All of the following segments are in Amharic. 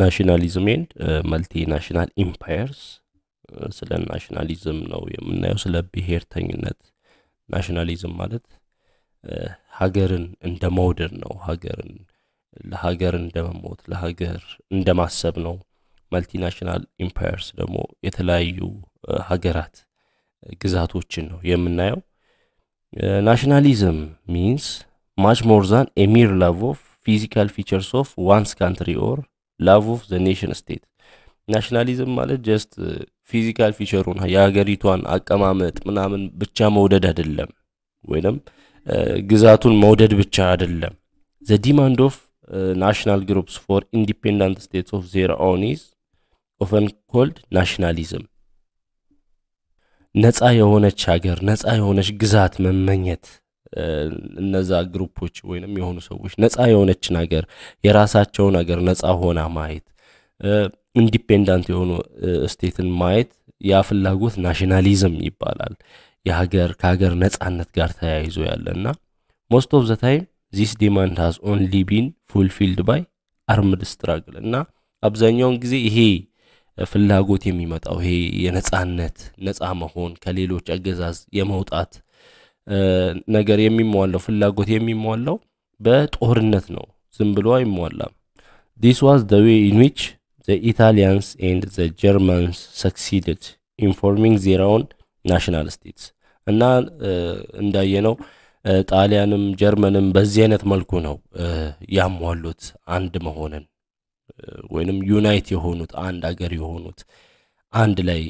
ናሽናሊዝም ኤንድ መልቲ ናሽናል ኢምፓየርስ ስለ ናሽናሊዝም ነው የምናየው ስለ ብሔርተኝነት ናሽናሊዝም ማለት ሀገርን እንደ መውደድ ነው ሀገርን ለሀገር እንደ መሞት ለሀገር እንደ ማሰብ ነው መልቲናሽናል ኢምፓየርስ ደግሞ የተለያዩ ሀገራት ግዛቶችን ነው የምናየው ናሽናሊዝም ሚንስ ማች ሞርዛን ኤሚር ኤ ላቭ ኦፍ ፊዚካል ፊቸርስ ኦፍ ዋንስ ካንትሪ ኦር ላቭ ኦፍ ዘ ኔሽን ስቴት ናሽናሊዝም ማለት ጀስት ፊዚካል ፊቸሩን የሀገሪቷን አቀማመጥ ምናምን ብቻ መውደድ አይደለም፣ ወይም uh, ግዛቱን መውደድ ብቻ አይደለም። ዘ ዲማንድ ኦፍ ናሽናል ግሩፕስ ፎር ኢንዲፔንዳንት ስቴትስ ኦፍ ዜር ኦን ኢዝ ኦፈን ኮልድ ናሽናሊዝም። ነፃ የሆነች ሀገር ነፃ የሆነች ግዛት መመኘት እነዛ ግሩፖች ወይንም የሆኑ ሰዎች ነፃ የሆነችን ሀገር የራሳቸውን ሀገር ነፃ ሆና ማየት ኢንዲፔንዳንት የሆኑ ስቴትን ማየት ያ ፍላጎት ናሽናሊዝም ይባላል። የሀገር ከሀገር ነፃነት ጋር ተያይዞ ያለ እና ሞስት ኦፍ ዘ ታይም ዚስ ዲማንድ ሃዝ ኦንሊ ቢን ፉልፊልድ ባይ አርምድ ስትራግል እና አብዛኛውን ጊዜ ይሄ ፍላጎት የሚመጣው ይሄ የነፃነት ነፃ መሆን ከሌሎች አገዛዝ የመውጣት ነገር የሚሟላው ፍላጎት የሚሟላው በጦርነት ነው። ዝም ብሎ አይሟላም። ዲስ ዋዝ ዘ ዌይ ኢን ዊች ዘ ኢታሊያንስ ኤንድ ዘ ጀርመንስ ሰክሲድድ ኢንፎርሚንግ ዜር ናሽናል ስቴትስ እና እንዳየነው ጣሊያንም ጀርመንም በዚህ አይነት መልኩ ነው ያሟሉት አንድ መሆንን ወይንም ዩናይት የሆኑት አንድ አገር የሆኑት አንድ ላይ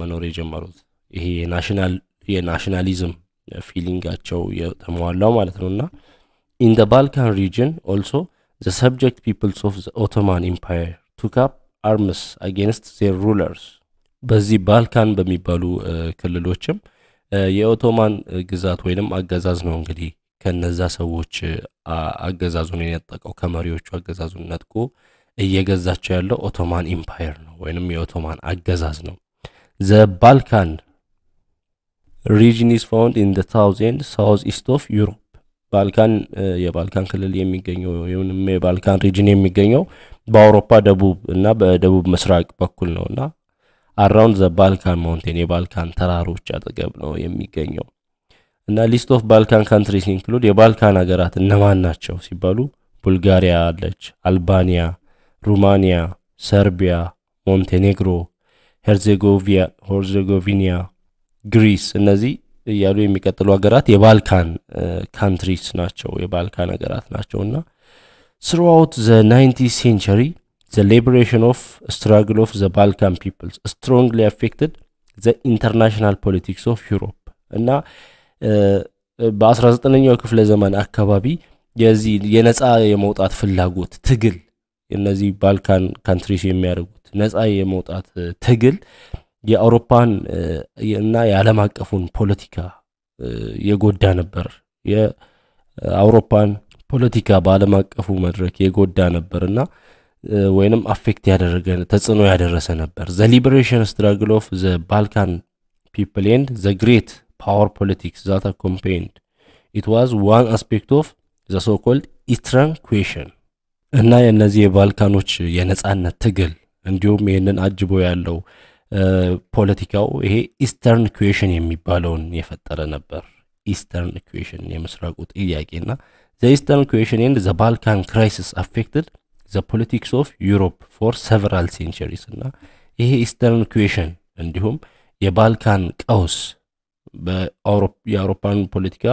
መኖር የጀመሩት ይሄ የናሽናሊዝም ፊሊንጋቸው የተሟላው ማለት ነው እና ኢን ደ ባልካን ሪጅን ኦልሶ ዘ ሰብጀክት ፒፕልስ ኦፍ ዘ ኦቶማን ኢምፓየር ቱክ አፕ አርምስ አጌንስት ዜር ሩለርስ በዚህ ባልካን በሚባሉ ክልሎችም የኦቶማን ግዛት ወይንም አገዛዝ ነው እንግዲህ ከነዛ ሰዎች አገዛዙን የነጠቀው ከመሪዎቹ አገዛዙን ነጥቆ እየገዛቸው ያለው ኦቶማን ኢምፓየር ነው ወይንም የኦቶማን አገዛዝ ነው ዘ ባልካን ሪጅን ኢዝ ፋውንድ ኢን ታውዝ ኤንድ ሳውዝ ኢስት ኦፍ ዩሮፕ ባልካን የባልካን ክልል የሚገኘው ወይም የባልካን ሪጅን የሚገኘው በአውሮፓ ደቡብ እና በደቡብ ምስራቅ በኩል ነው እና አራውንድ ዘ ባልካን ማውንቴን የባልካን ተራሮች አጠገብ ነው የሚገኘው እና ሊስት ኦፍ ባልካን ካንትሪስ ኢንክሉድ የባልካን ሀገራት እነማን ናቸው ሲባሉ ቡልጋሪያ አለች፣ አልባኒያ፣ ሩማኒያ፣ ሰርቢያ፣ ሞንቴኔግሮ፣ ሄርዜጎቪያ ግሪስ እነዚህ እያሉ የሚቀጥሉ ሀገራት የባልካን ካንትሪስ ናቸው የባልካን ሀገራት ናቸው እና ስሩአውት ዘ ናይንቲ ሴንቸሪ ዘ ሊበሬሽን ኦፍ ስትራግል ኦፍ ዘ ባልካን ፒፕልስ ስትሮንግሊ አፌክትድ ዘ ኢንተርናሽናል ፖለቲክስ ኦፍ ዩሮፕ እና በ19ኛው ክፍለ ዘመን አካባቢ የዚህ የነፃ የመውጣት ፍላጎት ትግል እነዚህ ባልካን ካንትሪስ የሚያደርጉት ነፃ የመውጣት ትግል የአውሮፓን እና የዓለም አቀፉን ፖለቲካ የጎዳ ነበር። የአውሮፓን ፖለቲካ በዓለም አቀፉ መድረክ የጎዳ ነበር እና ወይንም አፌክት ያደረገ ተጽዕኖ ያደረሰ ነበር። ዘ ሊበሬሽን ስትራግል ኦፍ ዘ ባልካን ፒፕል ኤንድ ዘ ግሬት ፓወር ፖለቲክስ ዛታ ኮምፔንድ ኢት ዋዝ ዋን አስፔክት ኦፍ ዘ ሶኮልድ ኢስትራን ኩዌሽን እና የእነዚህ የባልካኖች የነጻነት ትግል እንዲሁም ይህንን አጅቦ ያለው ፖለቲካው ይሄ ኢስተርን ኩዌሽን የሚባለውን የፈጠረ ነበር። ኢስተርን ኩዌሽን የምስራቁ ጥያቄና ዘ ኢስተርን ኩዌሽን ኤንድ ዘ ባልካን ክራይሲስ አፌክትድ ዘ ፖለቲክስ ኦፍ ዩሮፕ ፎር ሰቨራል ሴንቸሪስ እና ይሄ ኢስተርን ኩዌሽን እንዲሁም የባልካን ቀውስ የአውሮፓን ፖለቲካ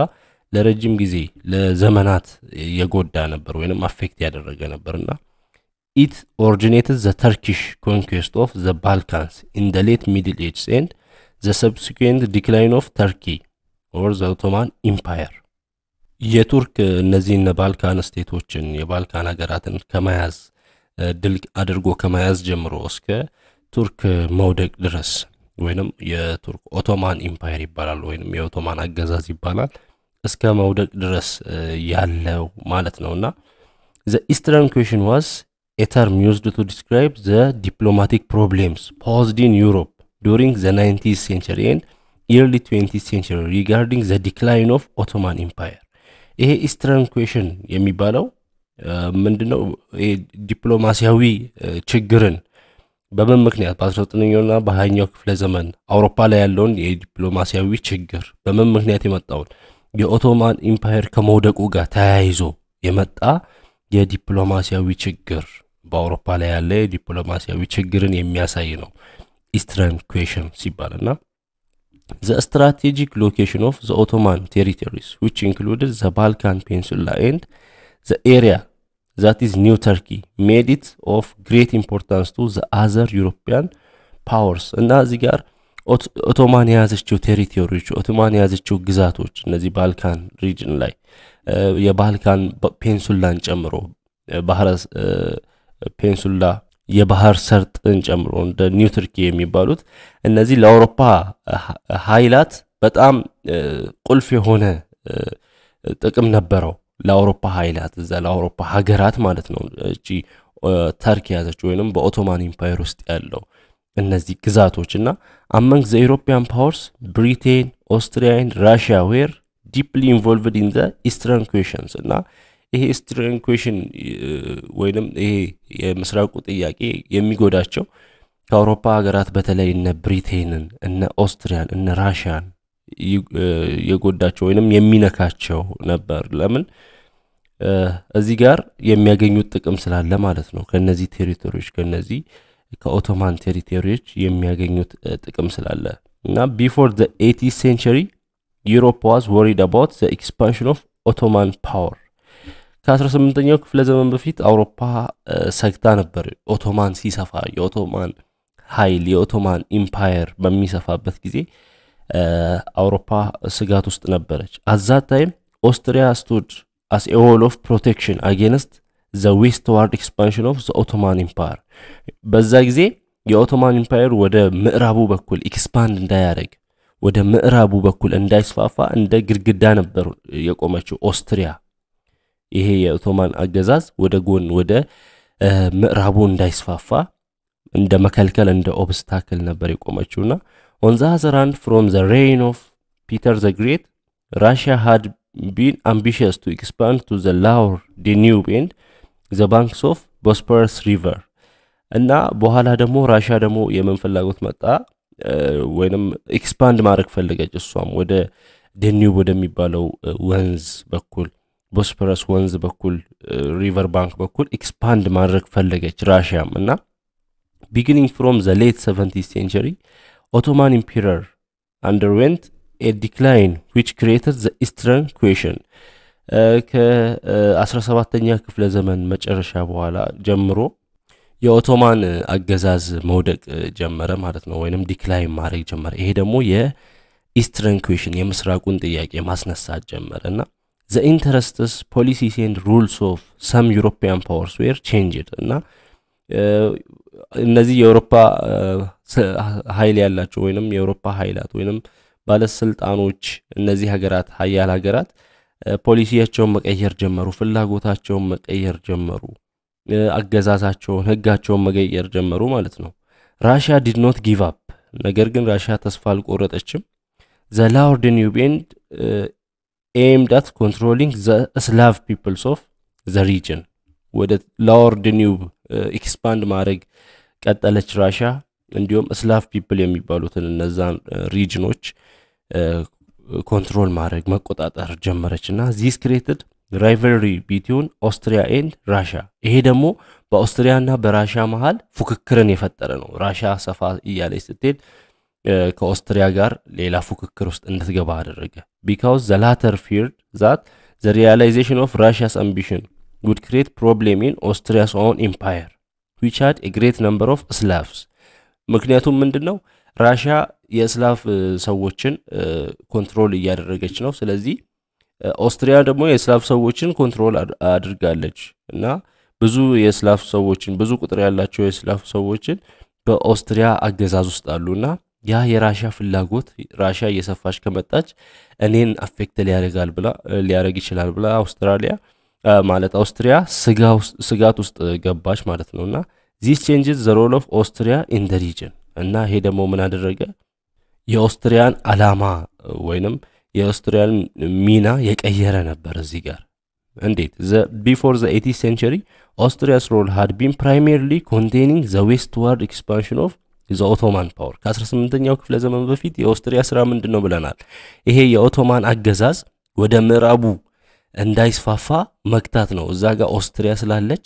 ለረጅም ጊዜ ለዘመናት የጎዳ ነበር ወይንም አፌክት ያደረገ ነበር እና It originated the Turkish conquest of the Balkans in the late Middle Ages and the subsequent decline of Turkey or the Ottoman Empire. የቱርክ uh, እነዚህን ባልካን ስቴቶችን የባልካን ሀገራትን ከመያዝ uh, ድል አድርጎ ከመያዝ ጀምሮ እስከ ቱርክ መውደቅ ድረስ ወይንም የቱርክ ኦቶማን ኢምፓየር ይባላል ወይንም የኦቶማን አገዛዝ ይባላል እስከ መውደቅ ድረስ uh, ያለው ማለት ነው እና ዘ ኢስትረን ኩዌሽን ዋስ a term used to describe the diplomatic problems posed in Europe during the 19th century and early 20th century regarding the decline of Ottoman Empire። ይሄ ኢስተርን ኩዌሽን የሚባለው ምንድነው? ዲፕሎማሲያዊ ችግርን በምን ምክንያት በ19ኛውና በሀያኛው ክፍለ ዘመን አውሮፓ ላይ ያለውን የዲፕሎማሲያዊ ችግር በምን ምክንያት የመጣውን የኦቶማን ኢምፓየር ከመውደቁ ጋር ተያይዞ የመጣ የዲፕሎማሲያዊ ችግር በአውሮፓ ላይ ያለ ዲፕሎማሲያዊ ችግርን የሚያሳይ ነው ኢስተርን ኩዌሽን ሲባል እና ዘ ስትራቴጂክ ሎኬሽን ኦፍ ዘ ኦቶማን ቴሪቶሪስ ዊች ኢንክሉድድ ዘ ባልካን ፔንሱላ ኤንድ ዘ ኤሪያ ዛት ኢዝ ኒው ተርኪ ሜድ ኢት ኦፍ ግሬት ኢምፖርታንስ ቱ ዘ አዘር ዩሮፒያን ፓወርስ እና እዚህ ጋር ኦቶማን የያዘችው ቴሪቶሪዎች ኦቶማን የያዘችው ግዛቶች እነዚህ ባልካን ሪጅን ላይ የባልካን ፔንሱላን ጨምሮ ፔንሱላ የባህር ሰርጥን ጨምሮ እንደ ኒው ትርኪ የሚባሉት እነዚህ ለአውሮፓ ኃይላት በጣም ቁልፍ የሆነ ጥቅም ነበረው። ለአውሮፓ ኃይላት እዛ ለአውሮፓ ሀገራት ማለት ነው። እቺ ተርክ የያዘችው ወይንም በኦቶማን ኢምፓየር ውስጥ ያለው እነዚህ ግዛቶች እና አመንግ ዘ ኢሮፒያን ፓወርስ ብሪቴን፣ ኦስትሪያን፣ ራሽያ ዌር ዲፕሊ ኢንቮልቭድ ኢን ዘ ኢስተርን ኩዌሽንስ እና ይሄ ኢስትርን ኩዌሽን ወይንም ይሄ የምስራቁ ጥያቄ የሚጎዳቸው ከአውሮፓ ሀገራት በተለይ እነ ብሪቴንን እነ ኦስትሪያን እነ ራሽያን የጎዳቸው ወይንም የሚነካቸው ነበር። ለምን? እዚህ ጋር የሚያገኙት ጥቅም ስላለ ማለት ነው። ከነዚህ ቴሪቶሪዎች ከነዚህ ከኦቶማን ቴሪቶሪዎች የሚያገኙት ጥቅም ስላለ እና ቢፎር ዘ ኤቲ ሴንቸሪ ዩሮፕ ዋዝ ወሪድ አባውት ዘ ኤክስፓንሽን ኦፍ ኦቶማን ፓወር ከ18ኛው ክፍለ ዘመን በፊት አውሮፓ ሰግታ ነበር። ኦቶማን ሲሰፋ የኦቶማን ኃይል የኦቶማን ኢምፓየር በሚሰፋበት ጊዜ አውሮፓ ስጋት ውስጥ ነበረች። አዛት ታይም ኦስትሪያ ስቱድ አስ ኤ ዎል ኦፍ ፕሮቴክሽን አጌንስት ዘ ዌስትዋርድ ኤክስፓንሽን ኦፍ ዘ ኦቶማን ኢምፓየር። በዛ ጊዜ የኦቶማን ኢምፓየር ወደ ምዕራቡ በኩል ኤክስፓንድ እንዳያደርግ ወደ ምዕራቡ በኩል እንዳይስፋፋ እንደ ግድግዳ ነበሩ የቆመችው ኦስትሪያ ይሄ የኦቶማን አገዛዝ ወደ ጎን ወደ ምዕራቡ እንዳይስፋፋ እንደ መከልከል እንደ ኦብስታክል ነበር የቆመችውና ኦን ዘ ፍሮም ዘ ሬይን ኦፍ ፒተር ዘ ግሬት ራሽያ ሃድ ቢን አምቢሽስ ቱ ኤክስፓንድ ቱ ዘ ላውር ዲ ኒው ቤንድ ዘ ባንክስ ኦፍ ቦስፐረስ ሪቨር እና በኋላ ደግሞ ራሽያ ደግሞ የምን ፍላጎት መጣ ወይንም ኤክስፓንድ ማድረግ ፈለገች እሷም ወደ ደኒዩብ ወደሚባለው ወንዝ በኩል ቦስፐረስ ወንዝ በኩል ሪቨር ባንክ በኩል ኤክስፓንድ ማድረግ ፈለገች ራሽያም እና ቢግኒንግ ፍሮም ዘ ሌት ሰቨንቲ ሴንቸሪ ኦቶማን ኢምፒረር አንደርዌንት ኤ ዲክላይን ዊች ክሪኤተድ ዘ ኢስትረን ኩዌሽን ከ17ተኛ ክፍለ ዘመን መጨረሻ በኋላ ጀምሮ የኦቶማን አገዛዝ መውደቅ ጀመረ ማለት ነው፣ ወይንም ዲክላይን ማድረግ ጀመረ። ይሄ ደግሞ የኢስትረን ኩዌሽን የምስራቁን ጥያቄ ማስነሳት ጀመረ እና ዘ ኢንተረስትስ ፖሊሲስ ኤንድ ሩልስ ኦፍ ሰም ዩሮፒያን ፓወርስ ዌር ቼንጅድ እና እነዚህ የአውሮፓ ኃይል ያላቸው ወይንም የአውሮፓ ኃይላት ወይንም ባለስልጣኖች እነዚህ ሀገራት ሀያል ሀገራት ፖሊሲያቸውን መቀየር ጀመሩ፣ ፍላጎታቸውን መቀየር ጀመሩ፣ አገዛዛቸውን፣ ህጋቸውን መቀየር ጀመሩ ማለት ነው። ራሽያ ዲድ ኖት ጊቭ አፕ፣ ነገር ግን ራሽያ ተስፋ አልቆረጠችም። ዘ ላውርድ ኒውቤንድ aimed at controlling the Slav peoples of the region ወደ ላወርድ ኒውብ ኤክስፓንድ ማድረግ ቀጠለች ራሻ። እንዲሁም ስላቭ ፒፕል የሚባሉትን እነዛን ሪጅኖች uh, ኮንትሮል uh, ማድረግ መቆጣጠር ጀመረች እና ዚስ ክሬትድ ራይቨልሪ ቢትዊን ኦስትሪያ ኤንድ ራሻ። ይሄ ደግሞ በኦስትሪያ እና በራሻ መሀል ፉክክርን የፈጠረ ነው። ራሻ ሰፋ እያለች ስትሄድ ከኦስትሪያ ጋር ሌላ ፉክክር ውስጥ እንድትገባ አደረገ። ቢካውስ ዘ ላተር ፊርድ ዛት ዘ ሪያላይዜሽን ኦፍ ራሽያስ አምቢሽን ውድ ክሬት ፕሮብሌም ኢን ኦስትሪያስ ኦን ኢምፓየር ዊች ሃድ ግሬት ነምበር ኦፍ ስላቭስ። ምክንያቱም ምንድን ነው ራሽያ የስላቭ ሰዎችን ኮንትሮል እያደረገች ነው። ስለዚህ ኦስትሪያ ደግሞ የስላቭ ሰዎችን ኮንትሮል አድርጋለች እና ብዙ የስላቭ ሰዎችን ብዙ ቁጥር ያላቸው የስላቭ ሰዎችን በኦስትሪያ አገዛዝ ውስጥ አሉና ያ የራሻ ፍላጎት ራሻ እየሰፋች ከመጣች እኔን አፌክት ሊያደርጋል ብላ ሊያደርግ ይችላል ብላ አውስትራሊያ ማለት አውስትሪያ ስጋት ውስጥ ገባች ማለት ነው እና ዚስ ቼንጅስ ዘ ሮል ኦፍ ኦስትሪያ ኢን ደ ሪጅን እና ይሄ ደግሞ ምን አደረገ የኦስትሪያን አላማ ወይንም የኦስትሪያን ሚና የቀየረ ነበር እዚህ ጋር እንዴት ቢፎር ዘ ኤቲ ሴንቸሪ ኦስትሪያስ ሮል ሃድ ቢን ፕራይሜርሊ ኮንቴኒንግ ዘ ዌስት ዋርድ ኤክስፓንሽን ኦፍ ዘ ፓወር ከ18ኛው ክፍለ ዘመን በፊት የኦስትሪያ ስራ ምንድን ነው ብለናል። ይሄ የኦቶማን አገዛዝ ወደ ምዕራቡ እንዳይስፋፋ መግታት ነው። እዛ ጋር ኦስትሪያ ስላለች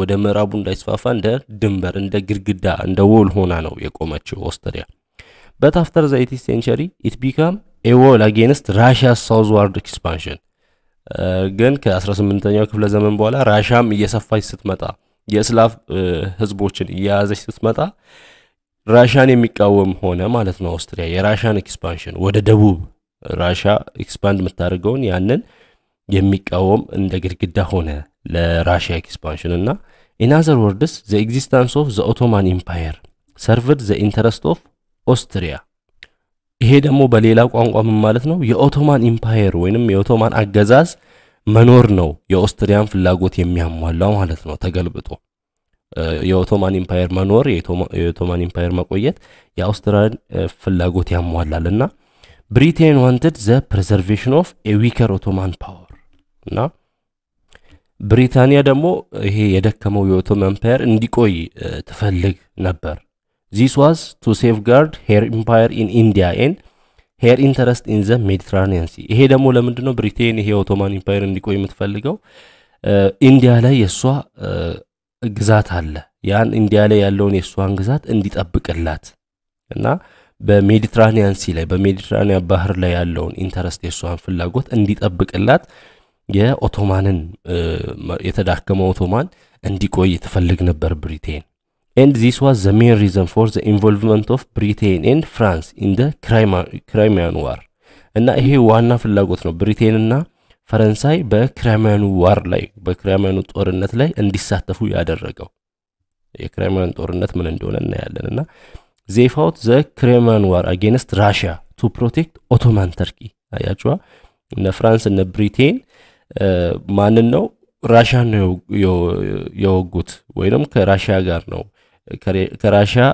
ወደ ምዕራቡ እንዳይስፋፋ እንደ ድንበር፣ እንደ ግድግዳ፣ እንደ ወል ሆና ነው የቆመችው ኦስትሪያ። በት አፍተር ዘ ኤቲስ ሴንቸሪ ኢት ቢካም ኤ ዎል አጌንስት ራሽያ ሳውዝዋርድ ኤክስፓንሽን። ግን ከ18ኛው ክፍለ ዘመን በኋላ ራሻም እየሰፋች ስትመጣ የእስላፍ ህዝቦችን እየያዘች ስትመጣ ራሻን የሚቃወም ሆነ ማለት ነው። አውስትሪያ የራሻን ኤክስፓንሽን ወደ ደቡብ ራሻ ኤክስፓንድ የምታደርገውን ያንን የሚቃወም እንደ ግድግዳ ሆነ ለራሽያ ኤክስፓንሽን እና ኢናዘር ወርድስ ዘ ኤግዚስታንስ ኦፍ ዘ ኦቶማን ኢምፓየር ሰርቭድ ዘ ኢንተረስት ኦፍ ኦስትሪያ። ይሄ ደግሞ በሌላ ቋንቋ ምን ማለት ነው? የኦቶማን ኢምፓየር ወይንም የኦቶማን አገዛዝ መኖር ነው የኦስትሪያን ፍላጎት የሚያሟላው ማለት ነው ተገልብጦ የኦቶማን ኢምፓየር መኖር የኦቶማን ኢምፓየር መቆየት የአውስትራን ፍላጎት ያሟላል እና ብሪቴን ዋንትድ ዘ ፕሬዘርቬሽን ኦፍ ኤዊከር ኦቶማን ፓወር እና ብሪታንያ ደግሞ ይሄ የደከመው የኦቶማን ኢምፓየር እንዲቆይ ትፈልግ ነበር ዚስ ዋዝ ቱ ሴፍ ጋርድ ሄር ኢምፓየር ኢን ኢንዲያ ኤን ሄር ኢንተረስት ኢን ዘ ሜዲትራኒያን ሲ ይሄ ደግሞ ለምንድን ነው ብሪቴን ይሄ ኦቶማን ኢምፓየር እንዲቆይ የምትፈልገው ኢንዲያ ላይ የእሷ ግዛት አለ። ያን እንዲያ ላይ ያለውን የእሷን ግዛት እንዲጠብቅላት እና በሜዲትራኒያን ሲ ላይ በሜዲትራኒያን ባህር ላይ ያለውን ኢንተረስት የእሷን ፍላጎት እንዲጠብቅላት የኦቶማንን የተዳከመ ኦቶማን እንዲቆይ ትፈልግ ነበር ብሪቴን ኤንድ ዚስ ዋዝ ዘ ሜን ሪዘን ፎር ዘ ኢንቮልቭመንት ኦፍ ብሪቴን ኤንድ ፍራንስ ኢን ደ ክራይሚያን ዋር እና ይሄ ዋና ፍላጎት ነው ብሪቴንና ፈረንሳይ በክሬመኑ ዋር ላይ በክሬመኑ ጦርነት ላይ እንዲሳተፉ ያደረገው የክሬመን ጦርነት ምን እንደሆነ እናያለን እና ዜፋውት ዘ ክሬመን ዋር አጌንስት ራሽያ ቱ ፕሮቴክት ኦቶማን ተርኪ አያችዋ እነ ፍራንስ እነ ብሪቴን ማንን ነው ራሽያን ነው የወጉት ወይም ከራሽያ ጋር ነው ከራሽያ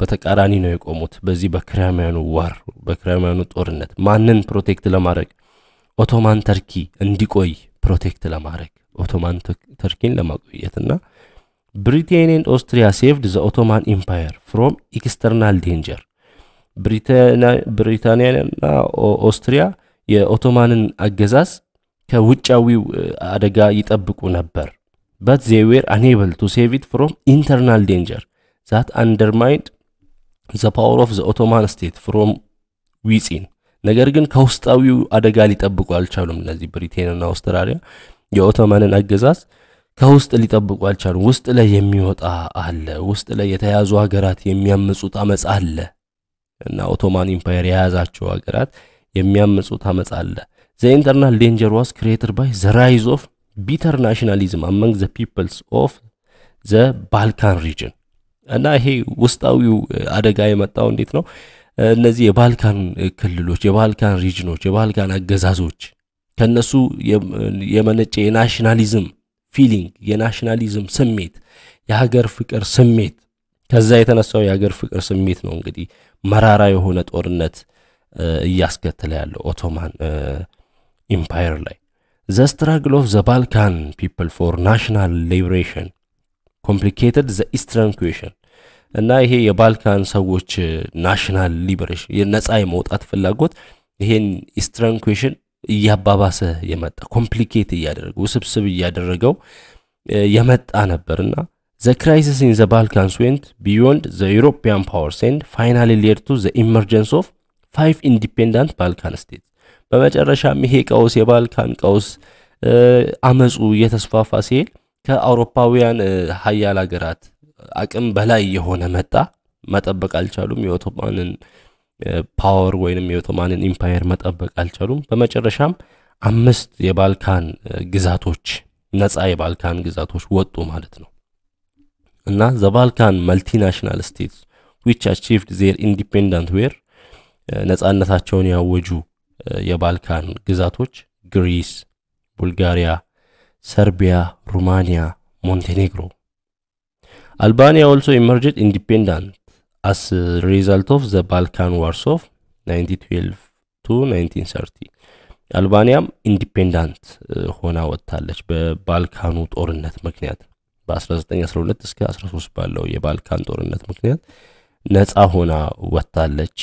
በተቃራኒ ነው የቆሙት በዚህ በክሬሚያኑ ዋር በክሬሚያኑ ጦርነት ማንን ፕሮቴክት ለማድረግ ኦቶማን ተርኪ እንዲቆይ ፕሮቴክት ለማድረግ ኦቶማን ተርኪን ለማቆየትና ብሪቴን ኤንድ ኦስትሪያ ሴቭድ ዘ ኦቶማን ኢምፓየር ፍሮም ኤክስተርናል ዴንጀር ብሪታንያና ኦስትሪያ የኦቶማንን አገዛዝ ከውጫዊው አደጋ ይጠብቁ ነበር በት ዜዌር ዌር አኔብል ቱ ሴቪት ፍሮም ኢንተርናል ዴንጀር ዛት አንደርማይንድ ዘ ፓወር ኦፍ ዘ ኦቶማን ስቴት ፍሮም ዊፂን ነገር ግን ከውስጣዊው አደጋ ሊጠብቁ አልቻሉም። እነዚህ ብሪቴንና አውስትራሊያ የኦቶማንን አገዛዝ ከውስጥ ሊጠብቁ አልቻሉም። ውስጥ ላይ የሚወጣ አለ፣ ውስጥ ላይ የተያዙ ሀገራት የሚያምጹት አመፅ አለ እና ኦቶማን ኢምፓየር የያዛቸው ሀገራት የሚያምጹት አመፅ አለ። ዘ ኢንተርናል ዴንጀር ዋስ ክሬትድ ባይ ዘ ራይዝ ኦፍ ቢተር ናሽናሊዝም አመንግ ዘ ፒፕልስ ኦፍ ዘ ባልካን ሪጅን እና ይሄ ውስጣዊው አደጋ የመጣው እንዴት ነው? እነዚህ የባልካን ክልሎች፣ የባልካን ሪጅኖች፣ የባልካን አገዛዞች ከነሱ የመነጨ የናሽናሊዝም ፊሊንግ የናሽናሊዝም ስሜት የሀገር ፍቅር ስሜት ከዛ የተነሳው የሀገር ፍቅር ስሜት ነው እንግዲህ መራራ የሆነ ጦርነት እያስከተለ ያለው ኦቶማን ኢምፓየር ላይ ዘ ስትራግል ኦፍ ዘ ባልካን ፒፕል ፎር ናሽናል ሊብሬሽን ኮምፕሊኬትድ ዘ ኢስትረን ኩዌሽን እና ይሄ የባልካን ሰዎች ናሽናል ሊበሬሽን የነፃ የመውጣት ፍላጎት ይሄን ኢስተርን ኩዌሽን እያባባሰ የመጣ ኮምፕሊኬት እያደረገ ውስብስብ እያደረገው የመጣ ነበርና ዘ ክራይሲስ ኢን ዘ ባልካንስ ዌንት ቢዮንድ ዘ ዩሮፒያን ፓወር ሴንድ ፋይናሊ ሌድ ቱ ዘ ኢመርጀንስ ኦፍ ፋይቭ ኢንዲፔንዳንት ባልካን ስቴትስ። በመጨረሻም ይሄ ቀውስ የባልካን ቀውስ አመፁ እየተስፋፋ ሲሄድ ከአውሮፓውያን ሀያል ሀገራት አቅም በላይ የሆነ መጣ። መጠበቅ አልቻሉም። የኦቶማንን ፓወር ወይንም የኦቶማንን ኢምፓየር መጠበቅ አልቻሉም። በመጨረሻም አምስት የባልካን ግዛቶች ነፃ የባልካን ግዛቶች ወጡ ማለት ነው እና ዘ ባልካን መልቲናሽናል ስቴትስ ዊች አቺቭድ ዜር ኢንዲፔንደንት ዌር ነፃነታቸውን ያወጁ የባልካን ግዛቶች ግሪስ፣ ቡልጋሪያ፣ ሰርቢያ፣ ሩማንያ፣ ሞንቴኔግሮ Albania also emerged independent as a result of the Balkan Wars of 1912 to 1930 አልባኒያም ኢንዲፔንዳንት ሆና ወጥታለች በባልካኑ ጦርነት ምክንያት በ1912 እስከ 13 ባለው የባልካን ጦርነት ምክንያት ነፃ ሆና ወጥታለች